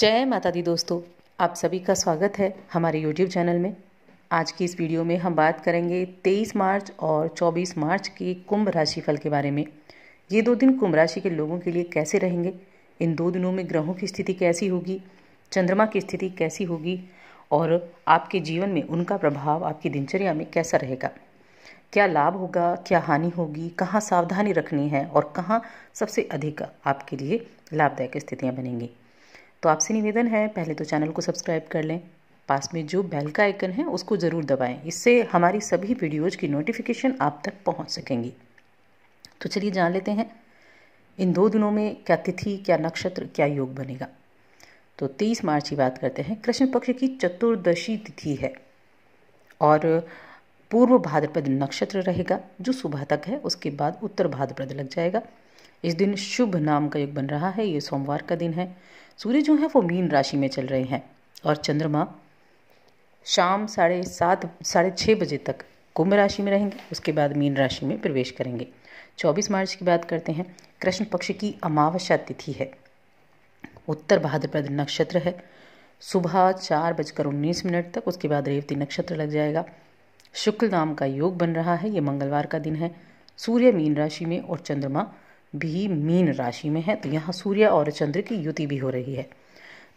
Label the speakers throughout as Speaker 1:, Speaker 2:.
Speaker 1: जय माता दी दोस्तों आप सभी का स्वागत है हमारे YouTube चैनल में आज की इस वीडियो में हम बात करेंगे 23 मार्च और 24 मार्च के कुंभ राशि फल के बारे में ये दो दिन कुंभ राशि के लोगों के लिए कैसे रहेंगे इन दो दिनों में ग्रहों की स्थिति कैसी होगी चंद्रमा की स्थिति कैसी होगी और आपके जीवन में उनका प्रभाव आपकी दिनचर्या में कैसा रहेगा क्या लाभ होगा क्या हानि होगी कहाँ सावधानी रखनी है और कहाँ सबसे अधिक आपके लिए लाभदायक स्थितियाँ बनेंगी तो आपसे निवेदन है पहले तो चैनल को सब्सक्राइब कर लें पास में जो बेल का आइकन है उसको ज़रूर दबाएं इससे हमारी सभी वीडियोज़ की नोटिफिकेशन आप तक पहुँच सकेंगी तो चलिए जान लेते हैं इन दो दिनों में क्या तिथि क्या नक्षत्र क्या योग बनेगा तो तेईस मार्च की बात करते हैं कृष्ण पक्ष की चतुर्दशी तिथि है और पूर्व भाद्रपद नक्षत्र रहेगा जो सुबह तक है उसके बाद उत्तर भाद्रपद लग जाएगा इस दिन शुभ नाम का युग बन रहा है ये सोमवार का दिन है सूर्य जो है वो मीन राशि में चल रहे हैं और चंद्रमा शाम साढ़े सात साढ़े छः बजे तक कुंभ राशि में रहेंगे उसके बाद मीन राशि में प्रवेश करेंगे 24 मार्च की बात करते हैं कृष्ण पक्ष की अमावस्या तिथि है उत्तर भाद्रपद नक्षत्र है सुबह चार बजकर उन्नीस मिनट तक उसके बाद रेवती नक्षत्र लग जाएगा शुक्ल नाम का योग बन रहा है ये मंगलवार का दिन है सूर्य मीन राशि में और चंद्रमा भी मीन राशि में है तो यहाँ सूर्य और चंद्र की युति भी हो रही है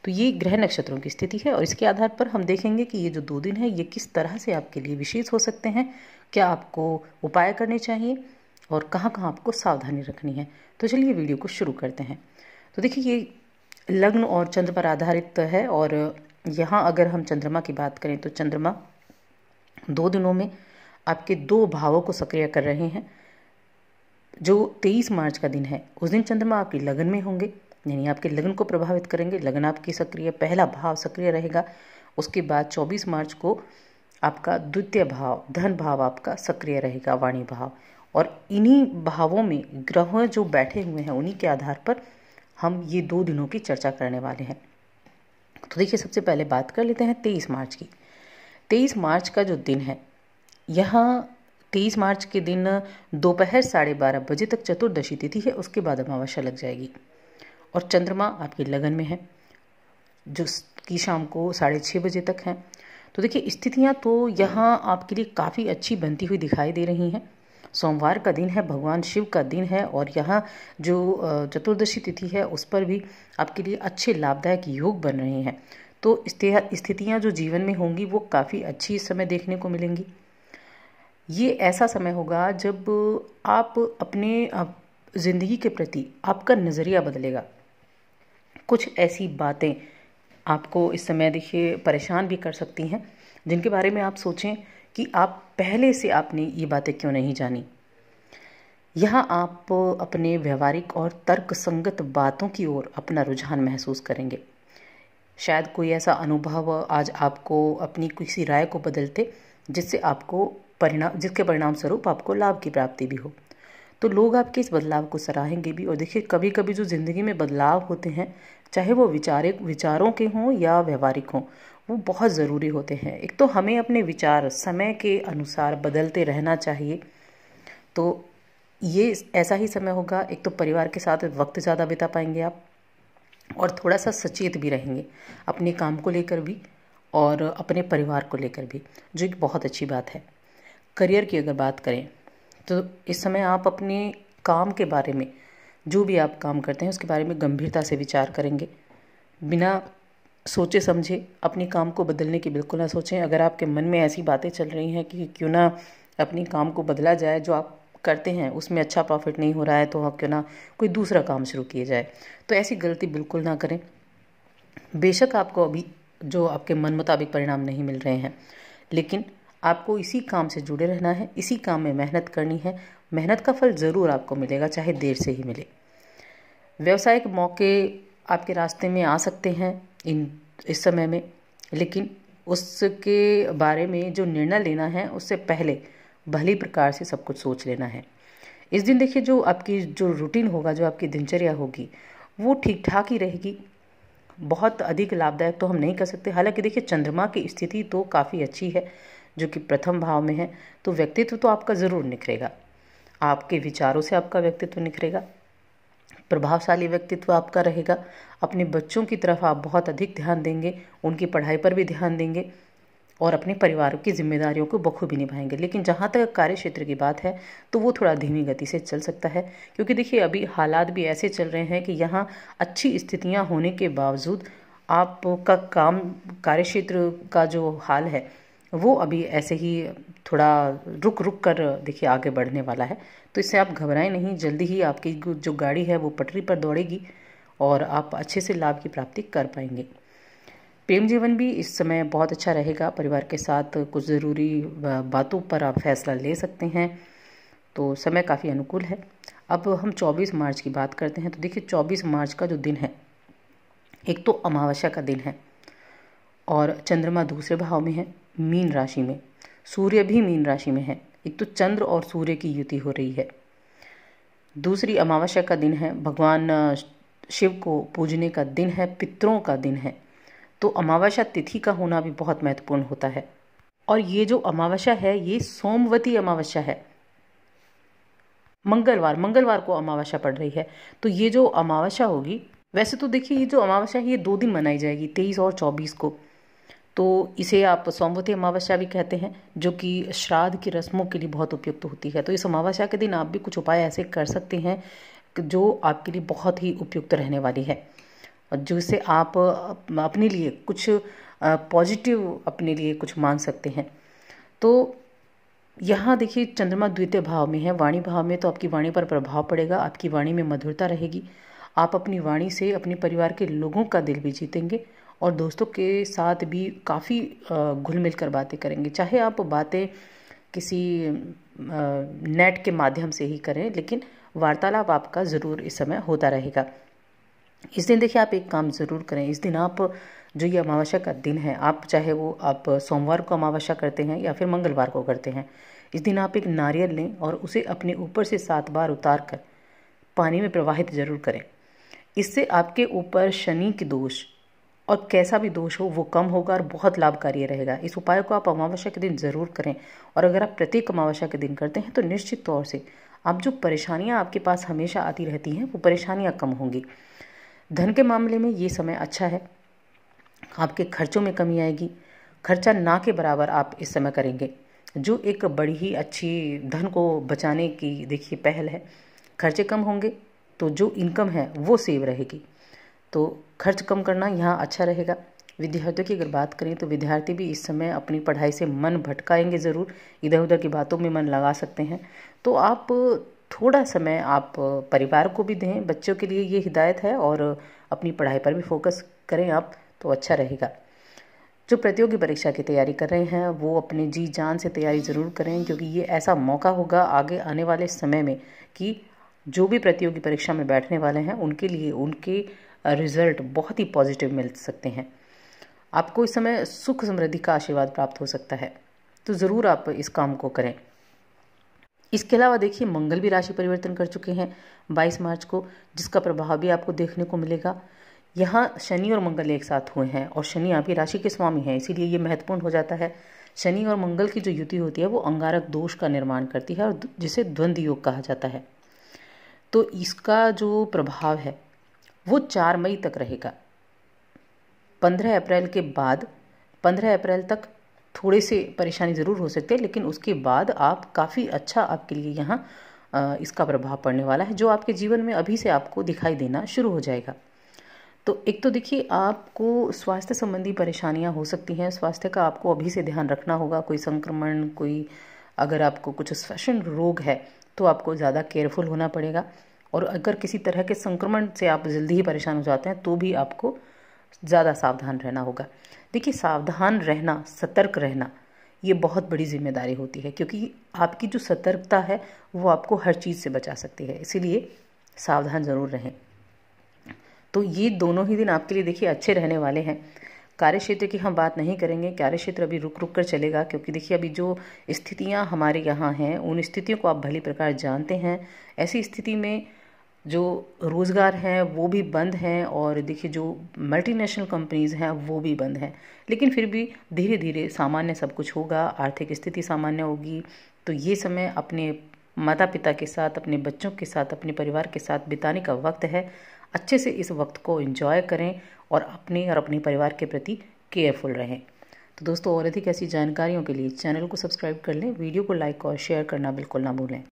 Speaker 1: तो ये ग्रह नक्षत्रों की स्थिति है और इसके आधार पर हम देखेंगे कि ये जो दो दिन है ये किस तरह से आपके लिए विशेष हो सकते हैं क्या आपको उपाय करने चाहिए और कहाँ कहाँ आपको सावधानी रखनी है तो चलिए वीडियो को शुरू करते हैं तो देखिए ये लग्न और चंद्र पर आधारित है और यहाँ अगर हम चंद्रमा की बात करें तो चंद्रमा दो दिनों में आपके दो भावों को सक्रिय कर रहे हैं जो 23 मार्च का दिन है उस दिन चंद्रमा आपकी लगन में होंगे यानी आपके लगन को प्रभावित करेंगे लगन आपकी सक्रिय पहला भाव सक्रिय रहेगा उसके बाद 24 मार्च को आपका द्वितीय भाव धन भाव आपका सक्रिय रहेगा वाणी भाव और इन्हीं भावों में ग्रह जो बैठे हुए हैं उन्हीं के आधार पर हम ये दो दिनों की चर्चा करने वाले हैं तो देखिए सबसे पहले बात कर लेते हैं तेईस मार्च की तेईस मार्च का जो दिन है यहाँ तेईस मार्च के दिन दोपहर साढ़े बारह बजे तक चतुर्दशी तिथि है उसके बाद अमावस्या लग जाएगी और चंद्रमा आपके लगन में है जो की शाम को साढ़े छः बजे तक हैं तो देखिए स्थितियाँ तो यहाँ आपके लिए काफ़ी अच्छी बनती हुई दिखाई दे रही हैं सोमवार का दिन है भगवान शिव का दिन है और यहाँ जो चतुर्दशी तिथि है उस पर भी आपके लिए अच्छे लाभदायक योग बन रहे हैं तो स्थितियाँ जो जीवन में होंगी वो काफ़ी अच्छी इस समय देखने को मिलेंगी ये ऐसा समय होगा जब आप अपने ज़िंदगी के प्रति आपका नज़रिया बदलेगा कुछ ऐसी बातें आपको इस समय देखिए परेशान भी कर सकती हैं जिनके बारे में आप सोचें कि आप पहले से आपने ये बातें क्यों नहीं जानी यहाँ आप अपने व्यवहारिक और तर्कसंगत बातों की ओर अपना रुझान महसूस करेंगे शायद कोई ऐसा अनुभव आज आपको अपनी किसी राय को बदलते जिससे आपको परिणाम जिसके परिणाम स्वरूप आपको लाभ की प्राप्ति भी हो तो लोग आपके इस बदलाव को सराहेंगे भी और देखिए कभी कभी जो ज़िंदगी में बदलाव होते हैं चाहे वो विचारिक विचारों के हों या व्यवहारिक हों वो बहुत ज़रूरी होते हैं एक तो हमें अपने विचार समय के अनुसार बदलते रहना चाहिए तो ये ऐसा ही समय होगा एक तो परिवार के साथ वक्त ज़्यादा बिता पाएंगे आप और थोड़ा सा सचेत भी रहेंगे अपने काम को लेकर भी और अपने परिवार को लेकर भी जो एक बहुत अच्छी बात है करियर की अगर बात करें तो इस समय आप अपने काम के बारे में जो भी आप काम करते हैं उसके बारे में गंभीरता से विचार करेंगे बिना सोचे समझे अपने काम को बदलने की बिल्कुल ना सोचें अगर आपके मन में ऐसी बातें चल रही हैं कि क्यों ना अपने काम को बदला जाए जो आप करते हैं उसमें अच्छा प्रॉफिट नहीं हो रहा है तो आप क्यों ना कोई दूसरा काम शुरू किया जाए तो ऐसी गलती बिल्कुल ना करें बेशक आपको अभी जो आपके मन मुताबिक परिणाम नहीं मिल रहे हैं लेकिन आपको इसी काम से जुड़े रहना है इसी काम में मेहनत करनी है मेहनत का फल ज़रूर आपको मिलेगा चाहे देर से ही मिले व्यवसायिक मौके आपके रास्ते में आ सकते हैं इन इस समय में लेकिन उसके बारे में जो निर्णय लेना है उससे पहले भली प्रकार से सब कुछ सोच लेना है इस दिन देखिए जो आपकी जो रूटीन होगा जो आपकी दिनचर्या होगी वो ठीक ठाक ही रहेगी बहुत अधिक लाभदायक तो हम नहीं कर सकते हालांकि देखिए चंद्रमा की स्थिति तो काफ़ी अच्छी है जो कि प्रथम भाव में है तो व्यक्तित्व तो आपका ज़रूर निखरेगा आपके विचारों से आपका व्यक्तित्व निखरेगा प्रभावशाली व्यक्तित्व आपका रहेगा अपने बच्चों की तरफ आप बहुत अधिक ध्यान देंगे उनकी पढ़ाई पर भी ध्यान देंगे और अपने परिवार की जिम्मेदारियों को बखूबी निभाएंगे लेकिन जहाँ तक कार्य क्षेत्र की बात है तो वो थोड़ा धीमी गति से चल सकता है क्योंकि देखिए अभी हालात भी ऐसे चल रहे हैं कि यहाँ अच्छी स्थितियाँ होने के बावजूद आपका काम कार्य क्षेत्र का जो हाल है वो अभी ऐसे ही थोड़ा रुक रुक कर देखिए आगे बढ़ने वाला है तो इससे आप घबराएं नहीं जल्दी ही आपकी जो गाड़ी है वो पटरी पर दौड़ेगी और आप अच्छे से लाभ की प्राप्ति कर पाएंगे प्रेम जीवन भी इस समय बहुत अच्छा रहेगा परिवार के साथ कुछ ज़रूरी बातों पर आप फैसला ले सकते हैं तो समय काफ़ी अनुकूल है अब हम 24 मार्च की बात करते हैं तो देखिए 24 मार्च का जो दिन है एक तो अमावस्या का दिन है और चंद्रमा दूसरे भाव में है मीन राशि में सूर्य भी मीन राशि में है एक तो चंद्र और सूर्य की युति हो रही है दूसरी अमावस्या का दिन है भगवान शिव को पूजने का दिन है पितरों का दिन है तो अमावस्या तिथि का होना भी बहुत महत्वपूर्ण होता है और ये जो अमावस्या है ये सोमवती अमावस्या है मंगलवार मंगलवार को अमावस्या पड़ रही है तो ये जो अमावस्या होगी वैसे तो देखिए ये जो अमावस्या है ये दो दिन मनाई जाएगी तेईस और चौबीस को तो इसे आप सोमवती अमावस्या भी कहते हैं जो कि श्राद्ध की रस्मों के लिए बहुत उपयुक्त होती है तो इस अमावस्या के दिन आप भी कुछ उपाय ऐसे कर सकते हैं जो आपके लिए बहुत ही उपयुक्त रहने वाली है जो इसे आप अपने लिए कुछ पॉजिटिव अपने लिए कुछ मान सकते हैं तो यहाँ देखिए चंद्रमा द्वितीय भाव में है वाणी भाव में तो आपकी वाणी पर प्रभाव पड़ेगा आपकी वाणी में मधुरता रहेगी आप अपनी वाणी से अपने परिवार के लोगों का दिल भी जीतेंगे और दोस्तों के साथ भी काफ़ी घुल मिल कर बातें करेंगे चाहे आप बातें किसी नेट के माध्यम से ही करें लेकिन वार्तालाप आपका ज़रूर इस समय होता रहेगा इस दिन देखिए आप एक काम ज़रूर करें इस दिन आप जो ये अमावस्या का दिन है आप चाहे वो आप सोमवार को अमावस्या करते हैं या फिर मंगलवार को करते हैं इस दिन आप एक नारियल लें और उसे अपने ऊपर से सात बार उतार कर पानी में प्रवाहित जरूर करें इससे आपके ऊपर शनि के दोष और कैसा भी दोष हो वो कम होगा और बहुत लाभकारी रहेगा इस उपाय को आप अमावस्या के दिन ज़रूर करें और अगर आप प्रत्येक अमावस्या के दिन करते हैं तो निश्चित तौर से आप जो परेशानियाँ आपके पास हमेशा आती रहती हैं वो परेशानियाँ कम होंगी धन के मामले में ये समय अच्छा है आपके खर्चों में कमी आएगी खर्चा ना के बराबर आप इस समय करेंगे जो एक बड़ी ही अच्छी धन को बचाने की देखिए पहल है खर्चे कम होंगे तो जो इनकम है वो सेव रहेगी तो खर्च कम करना यहाँ अच्छा रहेगा विद्यार्थियों की अगर बात करें तो विद्यार्थी भी इस समय अपनी पढ़ाई से मन भटकाएंगे ज़रूर इधर उधर की बातों में मन लगा सकते हैं तो आप थोड़ा समय आप परिवार को भी दें बच्चों के लिए ये हिदायत है और अपनी पढ़ाई पर भी फोकस करें आप तो अच्छा रहेगा जो प्रतियोगी परीक्षा की तैयारी कर रहे हैं वो अपने जी जान से तैयारी ज़रूर करें क्योंकि ये ऐसा मौका होगा आगे आने वाले समय में कि जो भी प्रतियोगी परीक्षा में बैठने वाले हैं उनके लिए उनके रिजल्ट बहुत ही पॉजिटिव मिल सकते हैं आपको इस समय सुख समृद्धि का आशीर्वाद प्राप्त हो सकता है तो ज़रूर आप इस काम को करें इसके अलावा देखिए मंगल भी राशि परिवर्तन कर चुके हैं 22 मार्च को जिसका प्रभाव भी आपको देखने को मिलेगा यहाँ शनि और मंगल एक साथ हुए हैं और शनि आपकी राशि के स्वामी हैं इसीलिए ये महत्वपूर्ण हो जाता है शनि और मंगल की जो युति होती है वो अंगारक दोष का निर्माण करती है और जिसे द्वंद्व योग कहा जाता है तो इसका जो प्रभाव है वो चार मई तक रहेगा पंद्रह अप्रैल के बाद पंद्रह अप्रैल तक थोड़े से परेशानी ज़रूर हो सकती है लेकिन उसके बाद आप काफ़ी अच्छा आपके लिए यहाँ इसका प्रभाव पड़ने वाला है जो आपके जीवन में अभी से आपको दिखाई देना शुरू हो जाएगा तो एक तो देखिए आपको स्वास्थ्य संबंधी परेशानियां हो सकती हैं स्वास्थ्य का आपको अभी से ध्यान रखना होगा कोई संक्रमण कोई अगर आपको कुछ स्पेशल रोग है तो आपको ज़्यादा केयरफुल होना पड़ेगा और अगर किसी तरह के संक्रमण से आप जल्दी ही परेशान हो जाते हैं तो भी आपको ज़्यादा सावधान रहना होगा देखिए सावधान रहना सतर्क रहना ये बहुत बड़ी जिम्मेदारी होती है क्योंकि आपकी जो सतर्कता है वो आपको हर चीज़ से बचा सकती है इसीलिए सावधान ज़रूर रहें तो ये दोनों ही दिन आपके लिए देखिए अच्छे रहने वाले हैं कार्य क्षेत्र की हम बात नहीं करेंगे कार्य क्षेत्र अभी रुक रुक कर चलेगा क्योंकि देखिए अभी जो स्थितियाँ हमारे यहाँ हैं उन स्थितियों को आप भली प्रकार जानते हैं ऐसी स्थिति में जो रोज़गार हैं वो भी बंद हैं और देखिए जो मल्टीनेशनल कंपनीज़ हैं वो भी बंद हैं लेकिन फिर भी धीरे धीरे सामान्य सब कुछ होगा आर्थिक स्थिति सामान्य होगी तो ये समय अपने माता पिता के साथ अपने बच्चों के साथ अपने परिवार के साथ बिताने का वक्त है अच्छे से इस वक्त को इंजॉय करें और अपने और अपने परिवार के प्रति केयरफुल रहें तो दोस्तों और अधिक ऐसी जानकारियों के लिए चैनल को सब्सक्राइब कर लें वीडियो को लाइक और शेयर करना बिल्कुल ना भूलें